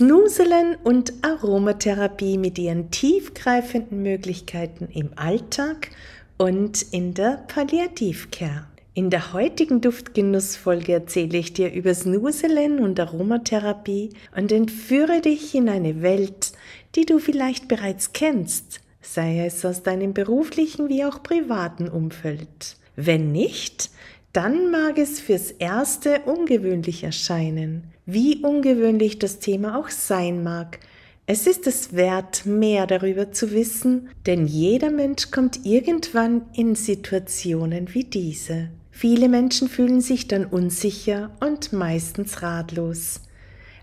Snuselen und Aromatherapie mit ihren tiefgreifenden Möglichkeiten im Alltag und in der Palliativcare. In der heutigen Duftgenussfolge erzähle ich dir über Snuselen und Aromatherapie und entführe dich in eine Welt, die du vielleicht bereits kennst, sei es aus deinem beruflichen wie auch privaten Umfeld. Wenn nicht, dann mag es fürs Erste ungewöhnlich erscheinen, wie ungewöhnlich das Thema auch sein mag. Es ist es wert, mehr darüber zu wissen, denn jeder Mensch kommt irgendwann in Situationen wie diese. Viele Menschen fühlen sich dann unsicher und meistens ratlos.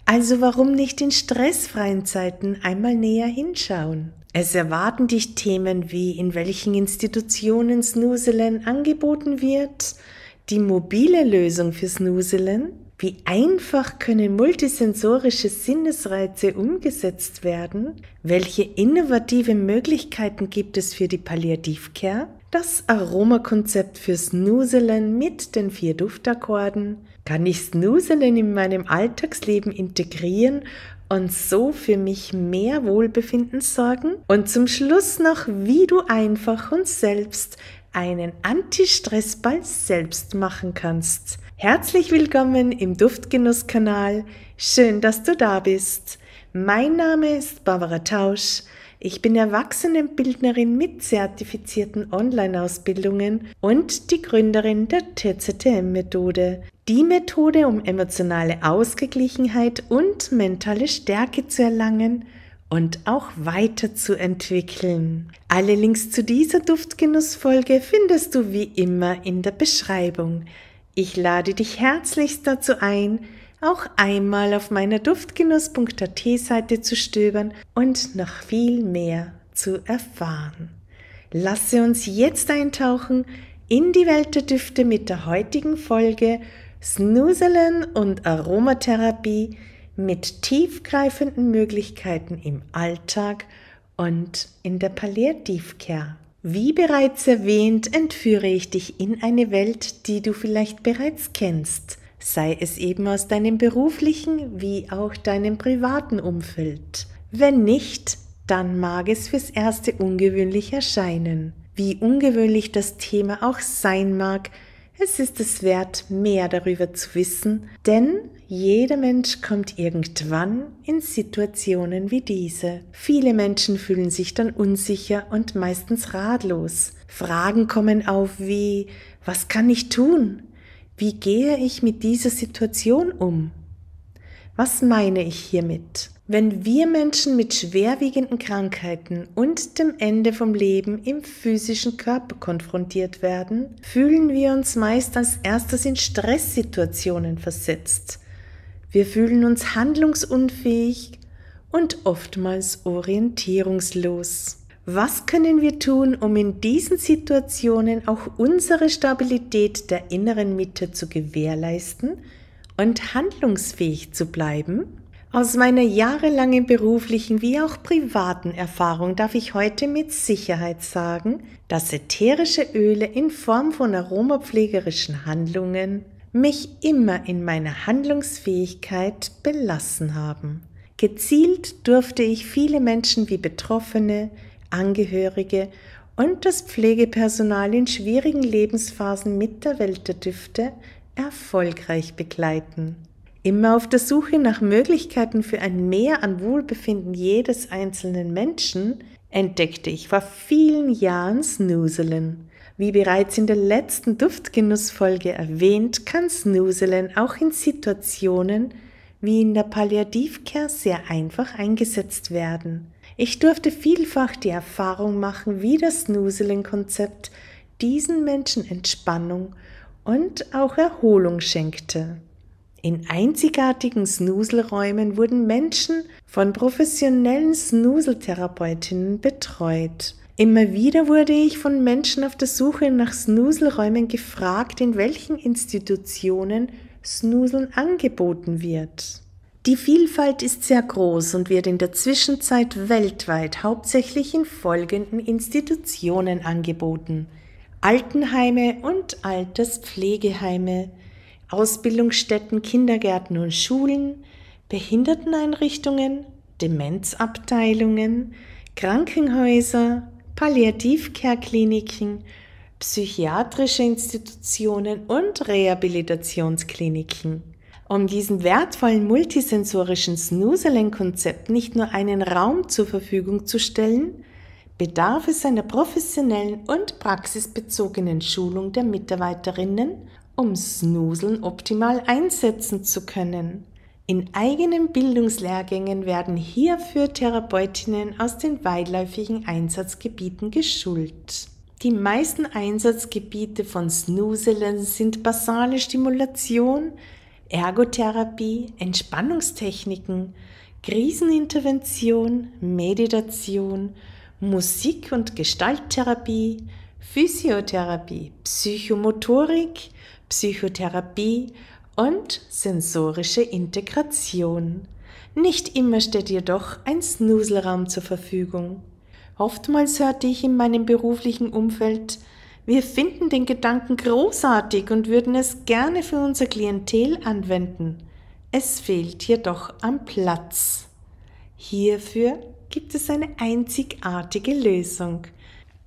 Also warum nicht in stressfreien Zeiten einmal näher hinschauen? Es erwarten dich Themen wie, in welchen Institutionen Snuseln angeboten wird, die mobile Lösung fürs Nuseln? Wie einfach können multisensorische Sinnesreize umgesetzt werden? Welche innovativen Möglichkeiten gibt es für die Palliativcare? Das Aromakonzept fürs Nuseln mit den vier Duftakkorden. Kann ich Snuseln in meinem Alltagsleben integrieren und so für mich mehr Wohlbefinden sorgen? Und zum Schluss noch, wie du einfach und selbst einen Anti-Stress-Ball selbst machen kannst. Herzlich willkommen im Duftgenuss-Kanal. Schön, dass du da bist. Mein Name ist Barbara Tausch. Ich bin Erwachsenenbildnerin mit zertifizierten Online-Ausbildungen und die Gründerin der TZTM-Methode. Die Methode, um emotionale Ausgeglichenheit und mentale Stärke zu erlangen und auch weiterzuentwickeln. Alle Links zu dieser Duftgenussfolge findest du wie immer in der Beschreibung. Ich lade dich herzlichst dazu ein, auch einmal auf meiner duftgenuss.at Seite zu stöbern und noch viel mehr zu erfahren. Lasse uns jetzt eintauchen in die Welt der Düfte mit der heutigen Folge Snuseln und Aromatherapie – mit tiefgreifenden Möglichkeiten im Alltag und in der Palliativcare. Wie bereits erwähnt, entführe ich dich in eine Welt, die du vielleicht bereits kennst, sei es eben aus deinem beruflichen wie auch deinem privaten Umfeld. Wenn nicht, dann mag es fürs erste ungewöhnlich erscheinen. Wie ungewöhnlich das Thema auch sein mag, es ist es wert, mehr darüber zu wissen, denn jeder Mensch kommt irgendwann in Situationen wie diese. Viele Menschen fühlen sich dann unsicher und meistens ratlos. Fragen kommen auf wie, was kann ich tun? Wie gehe ich mit dieser Situation um? Was meine ich hiermit? Wenn wir Menschen mit schwerwiegenden Krankheiten und dem Ende vom Leben im physischen Körper konfrontiert werden, fühlen wir uns meist als erstes in Stresssituationen versetzt wir fühlen uns handlungsunfähig und oftmals orientierungslos. Was können wir tun, um in diesen Situationen auch unsere Stabilität der inneren Mitte zu gewährleisten und handlungsfähig zu bleiben? Aus meiner jahrelangen beruflichen wie auch privaten Erfahrung darf ich heute mit Sicherheit sagen, dass ätherische Öle in Form von aromapflegerischen Handlungen mich immer in meiner Handlungsfähigkeit belassen haben. Gezielt durfte ich viele Menschen wie Betroffene, Angehörige und das Pflegepersonal in schwierigen Lebensphasen mit der Welt der Düfte erfolgreich begleiten. Immer auf der Suche nach Möglichkeiten für ein Mehr an Wohlbefinden jedes einzelnen Menschen entdeckte ich vor vielen Jahren Snoozelen. Wie bereits in der letzten Duftgenussfolge erwähnt, kann Snoozelen auch in Situationen wie in der Palliativcare sehr einfach eingesetzt werden. Ich durfte vielfach die Erfahrung machen, wie das Snoozelen-Konzept diesen Menschen Entspannung und auch Erholung schenkte. In einzigartigen Snuselräumen wurden Menschen von professionellen Snuseltherapeutinnen betreut Immer wieder wurde ich von Menschen auf der Suche nach Snuselräumen gefragt, in welchen Institutionen Snuseln angeboten wird. Die Vielfalt ist sehr groß und wird in der Zwischenzeit weltweit hauptsächlich in folgenden Institutionen angeboten. Altenheime und Alterspflegeheime, Ausbildungsstätten, Kindergärten und Schulen, Behinderteneinrichtungen, Demenzabteilungen, Krankenhäuser, Palliativcare-Kliniken, psychiatrische Institutionen und Rehabilitationskliniken. Um diesem wertvollen multisensorischen Snuseling-Konzept nicht nur einen Raum zur Verfügung zu stellen, bedarf es einer professionellen und praxisbezogenen Schulung der Mitarbeiterinnen, um Snuseln optimal einsetzen zu können. In eigenen Bildungslehrgängen werden hierfür Therapeutinnen aus den weitläufigen Einsatzgebieten geschult. Die meisten Einsatzgebiete von Snoozelen sind basale Stimulation, Ergotherapie, Entspannungstechniken, Krisenintervention, Meditation, Musik- und Gestalttherapie, Physiotherapie, Psychomotorik, Psychotherapie, und sensorische Integration. Nicht immer steht jedoch ein Snuselraum zur Verfügung. Oftmals hörte ich in meinem beruflichen Umfeld, wir finden den Gedanken großartig und würden es gerne für unser Klientel anwenden. Es fehlt jedoch am Platz. Hierfür gibt es eine einzigartige Lösung.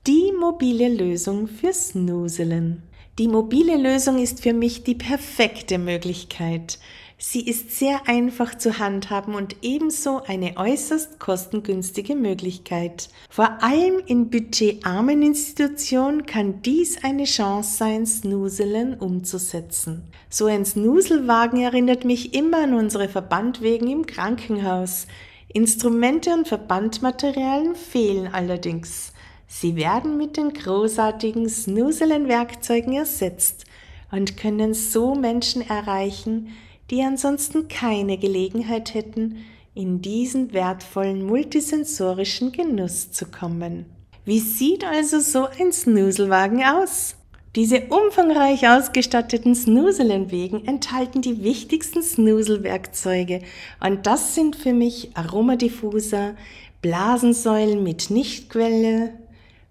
Die mobile Lösung für Snuseln. Die mobile Lösung ist für mich die perfekte Möglichkeit. Sie ist sehr einfach zu handhaben und ebenso eine äußerst kostengünstige Möglichkeit. Vor allem in budgetarmen Institutionen kann dies eine Chance sein, Snuseln umzusetzen. So ein Snuselwagen erinnert mich immer an unsere Verbandwegen im Krankenhaus. Instrumente und Verbandmaterialien fehlen allerdings. Sie werden mit den großartigen Snoozelen-Werkzeugen ersetzt und können so Menschen erreichen, die ansonsten keine Gelegenheit hätten, in diesen wertvollen multisensorischen Genuss zu kommen. Wie sieht also so ein Snoozelwagen aus? Diese umfangreich ausgestatteten Snoozelenwegen enthalten die wichtigsten Snoozelwerkzeuge und das sind für mich Aromadiffuser, Blasensäulen mit Nichtquelle,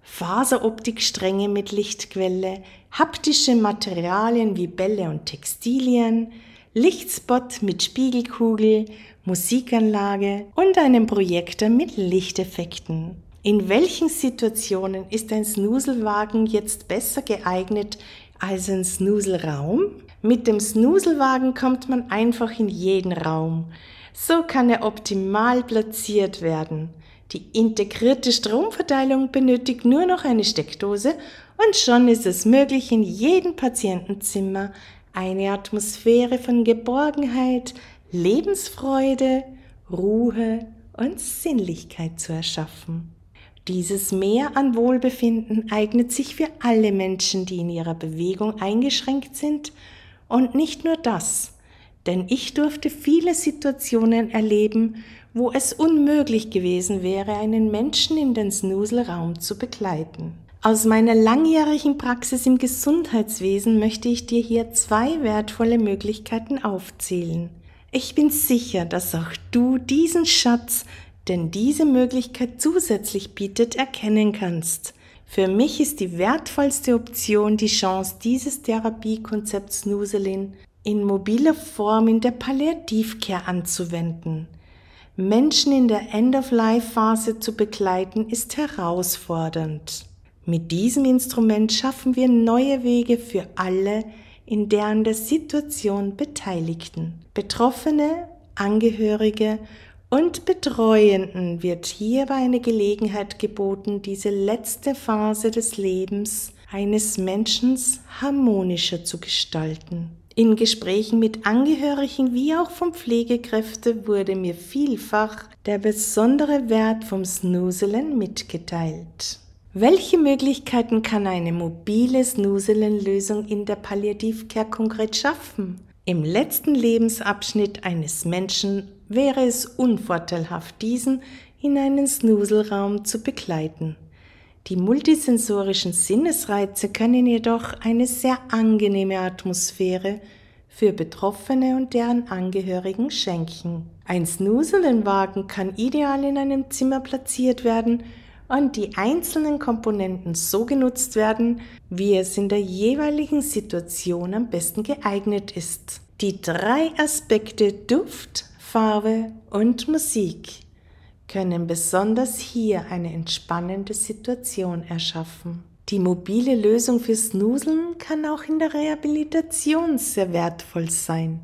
Faseroptikstränge mit Lichtquelle, haptische Materialien wie Bälle und Textilien, Lichtspot mit Spiegelkugel, Musikanlage und einem Projektor mit Lichteffekten. In welchen Situationen ist ein Snuselwagen jetzt besser geeignet als ein Snuselraum? Mit dem Snuselwagen kommt man einfach in jeden Raum. So kann er optimal platziert werden. Die integrierte Stromverteilung benötigt nur noch eine Steckdose und schon ist es möglich, in jedem Patientenzimmer eine Atmosphäre von Geborgenheit, Lebensfreude, Ruhe und Sinnlichkeit zu erschaffen. Dieses Mehr an Wohlbefinden eignet sich für alle Menschen, die in ihrer Bewegung eingeschränkt sind und nicht nur das, denn ich durfte viele Situationen erleben, wo es unmöglich gewesen wäre, einen Menschen in den Snuselraum zu begleiten. Aus meiner langjährigen Praxis im Gesundheitswesen möchte ich dir hier zwei wertvolle Möglichkeiten aufzählen. Ich bin sicher, dass auch du diesen Schatz, den diese Möglichkeit zusätzlich bietet, erkennen kannst. Für mich ist die wertvollste Option die Chance dieses Therapiekonzept Nuselin in mobiler Form in der Palliativcare anzuwenden. Menschen in der End-of-Life-Phase zu begleiten, ist herausfordernd. Mit diesem Instrument schaffen wir neue Wege für alle, in der an der Situation Beteiligten. Betroffene, Angehörige und Betreuenden wird hierbei eine Gelegenheit geboten, diese letzte Phase des Lebens eines Menschen harmonischer zu gestalten. In Gesprächen mit Angehörigen wie auch von Pflegekräften wurde mir vielfach der besondere Wert vom Snuselen mitgeteilt. Welche Möglichkeiten kann eine mobile Snuselen-Lösung in der Palliativcare konkret schaffen? Im letzten Lebensabschnitt eines Menschen wäre es unvorteilhaft, diesen in einen Snuselraum zu begleiten. Die multisensorischen Sinnesreize können jedoch eine sehr angenehme Atmosphäre für Betroffene und deren Angehörigen schenken. Ein Snuselenwagen kann ideal in einem Zimmer platziert werden und die einzelnen Komponenten so genutzt werden, wie es in der jeweiligen Situation am besten geeignet ist. Die drei Aspekte Duft, Farbe und Musik können besonders hier eine entspannende Situation erschaffen. Die mobile Lösung fürs Nuseln kann auch in der Rehabilitation sehr wertvoll sein.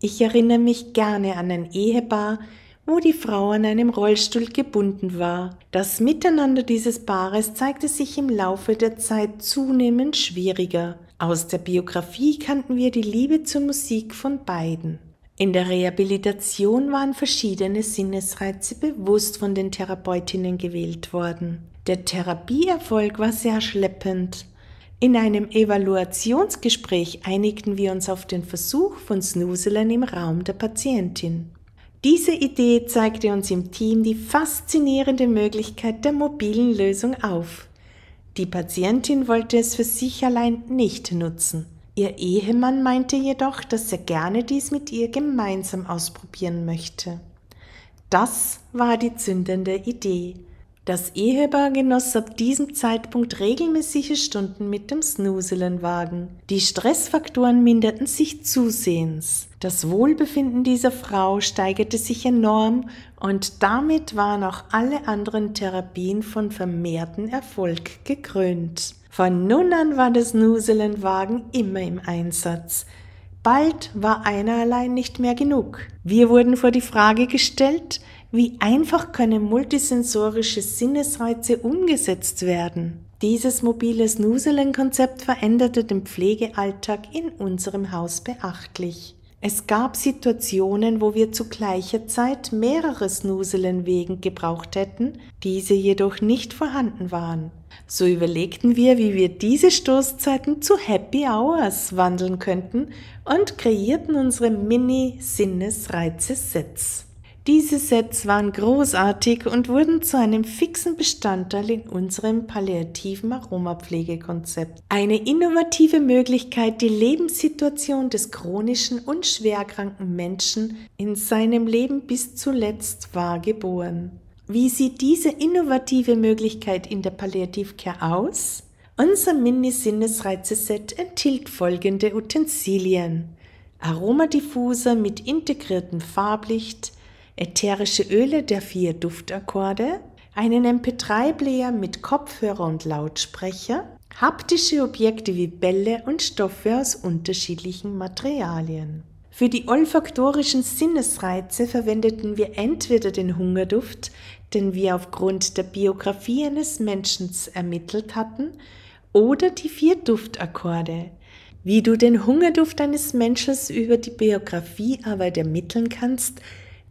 Ich erinnere mich gerne an ein Ehepaar, wo die Frau an einem Rollstuhl gebunden war. Das Miteinander dieses Paares zeigte sich im Laufe der Zeit zunehmend schwieriger. Aus der Biografie kannten wir die Liebe zur Musik von beiden. In der Rehabilitation waren verschiedene Sinnesreize bewusst von den Therapeutinnen gewählt worden. Der Therapieerfolg war sehr schleppend. In einem Evaluationsgespräch einigten wir uns auf den Versuch von Snuseln im Raum der Patientin. Diese Idee zeigte uns im Team die faszinierende Möglichkeit der mobilen Lösung auf. Die Patientin wollte es für sich allein nicht nutzen. Ihr Ehemann meinte jedoch, dass er gerne dies mit ihr gemeinsam ausprobieren möchte. Das war die zündende Idee. Das Ehepaar genoss ab diesem Zeitpunkt regelmäßige Stunden mit dem Snuselenwagen. Die Stressfaktoren minderten sich zusehends. Das Wohlbefinden dieser Frau steigerte sich enorm und damit waren auch alle anderen Therapien von vermehrtem Erfolg gekrönt. Von nun an war das Nuselenwagen immer im Einsatz. Bald war einer allein nicht mehr genug. Wir wurden vor die Frage gestellt, wie einfach können multisensorische Sinnesreize umgesetzt werden? Dieses mobile Snuselen-Konzept veränderte den Pflegealltag in unserem Haus beachtlich. Es gab Situationen, wo wir zu gleicher Zeit mehrere Snuseln wegen gebraucht hätten, diese jedoch nicht vorhanden waren. So überlegten wir, wie wir diese Stoßzeiten zu Happy Hours wandeln könnten und kreierten unsere Mini-Sinnesreize-Sets. Diese Sets waren großartig und wurden zu einem fixen Bestandteil in unserem palliativen Aromapflegekonzept. Eine innovative Möglichkeit, die Lebenssituation des chronischen und schwerkranken Menschen in seinem Leben bis zuletzt war geboren. Wie sieht diese innovative Möglichkeit in der Palliativcare aus? Unser Mini-Sinnesreize-Set enthielt folgende Utensilien. Aromadiffuser mit integriertem Farblicht, ätherische Öle der vier Duftakkorde, einen MP3-Player mit Kopfhörer und Lautsprecher, haptische Objekte wie Bälle und Stoffe aus unterschiedlichen Materialien. Für die olfaktorischen Sinnesreize verwendeten wir entweder den Hungerduft, den wir aufgrund der Biografie eines Menschen ermittelt hatten, oder die vier Duftakkorde. Wie du den Hungerduft eines Menschen über die Biografiearbeit ermitteln kannst,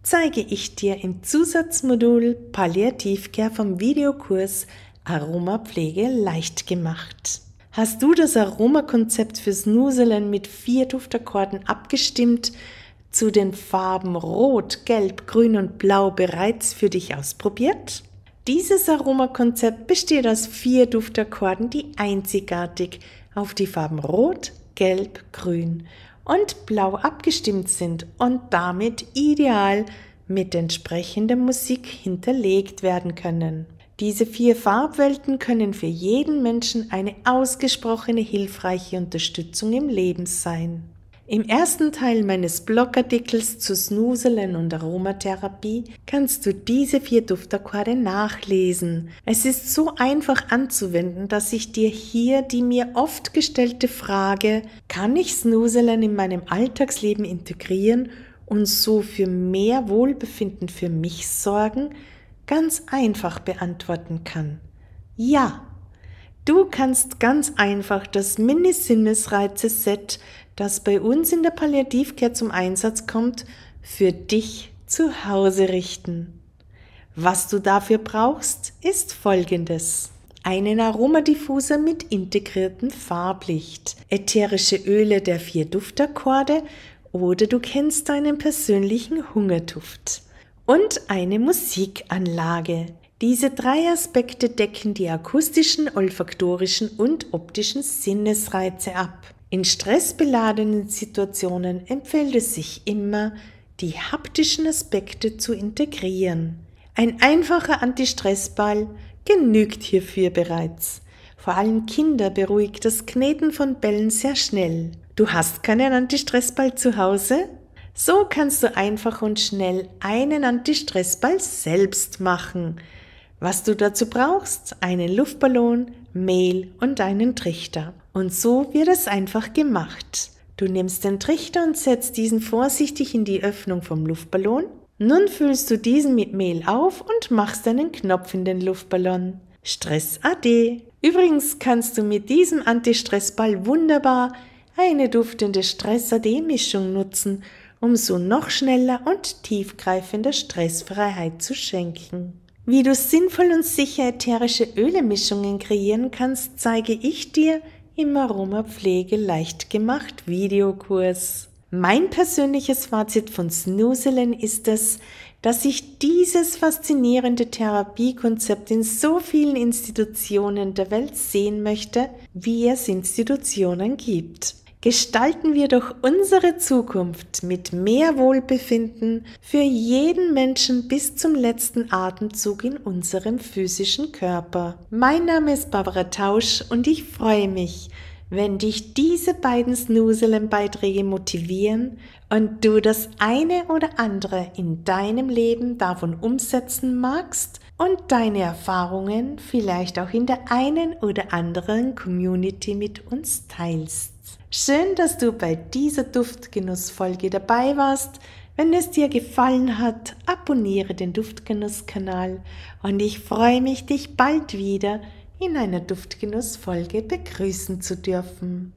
zeige ich dir im Zusatzmodul Palliativcare vom Videokurs Aromapflege leicht gemacht. Hast du das Aromakonzept fürs Nuselen mit vier Duftakkorden abgestimmt, zu den Farben Rot, Gelb, Grün und Blau bereits für dich ausprobiert? Dieses Aromakonzept besteht aus vier Duftakkorden, die einzigartig auf die Farben Rot, Gelb, Grün und blau abgestimmt sind und damit ideal mit entsprechender Musik hinterlegt werden können. Diese vier Farbwelten können für jeden Menschen eine ausgesprochene hilfreiche Unterstützung im Leben sein. Im ersten Teil meines Blogartikels zu Snuseln und Aromatherapie kannst du diese vier Duftakkorde nachlesen. Es ist so einfach anzuwenden, dass ich dir hier die mir oft gestellte Frage, kann ich Snuseln in meinem Alltagsleben integrieren und so für mehr Wohlbefinden für mich sorgen, ganz einfach beantworten kann. Ja, du kannst ganz einfach das Mini-Sinnesreize-Set das bei uns in der Palliativcare zum Einsatz kommt, für dich zu Hause richten. Was du dafür brauchst, ist folgendes. Einen Aromadiffuser mit integriertem Farblicht, ätherische Öle der vier Duftakkorde oder du kennst deinen persönlichen Hungertuft. Und eine Musikanlage. Diese drei Aspekte decken die akustischen, olfaktorischen und optischen Sinnesreize ab. In stressbeladenen Situationen empfiehlt es sich immer, die haptischen Aspekte zu integrieren. Ein einfacher Antistressball genügt hierfür bereits. Vor allem Kinder beruhigt das Kneten von Bällen sehr schnell. Du hast keinen Antistressball zu Hause? So kannst du einfach und schnell einen Antistressball selbst machen. Was du dazu brauchst, einen Luftballon, Mehl und einen Trichter. Und so wird es einfach gemacht. Du nimmst den Trichter und setzt diesen vorsichtig in die Öffnung vom Luftballon. Nun füllst du diesen mit Mehl auf und machst einen Knopf in den Luftballon. Stress AD. Übrigens kannst du mit diesem Anti-Stress-Ball wunderbar eine duftende Stress-AD-Mischung nutzen, um so noch schneller und tiefgreifender Stressfreiheit zu schenken. Wie du sinnvoll und sicher ätherische Ölemischungen kreieren kannst, zeige ich dir im Aromapflege leicht gemacht Videokurs. Mein persönliches Fazit von Snoozelen ist es, dass sich dieses faszinierende Therapiekonzept in so vielen Institutionen der Welt sehen möchte, wie es Institutionen gibt gestalten wir doch unsere Zukunft mit mehr Wohlbefinden für jeden Menschen bis zum letzten Atemzug in unserem physischen Körper. Mein Name ist Barbara Tausch und ich freue mich, wenn dich diese beiden Snuseln-Beiträge motivieren und du das eine oder andere in deinem Leben davon umsetzen magst und deine Erfahrungen vielleicht auch in der einen oder anderen Community mit uns teilst. Schön, dass du bei dieser Duftgenuss-Folge dabei warst. Wenn es dir gefallen hat, abonniere den Duftgenuss-Kanal und ich freue mich, dich bald wieder in einer Duftgenuss-Folge begrüßen zu dürfen.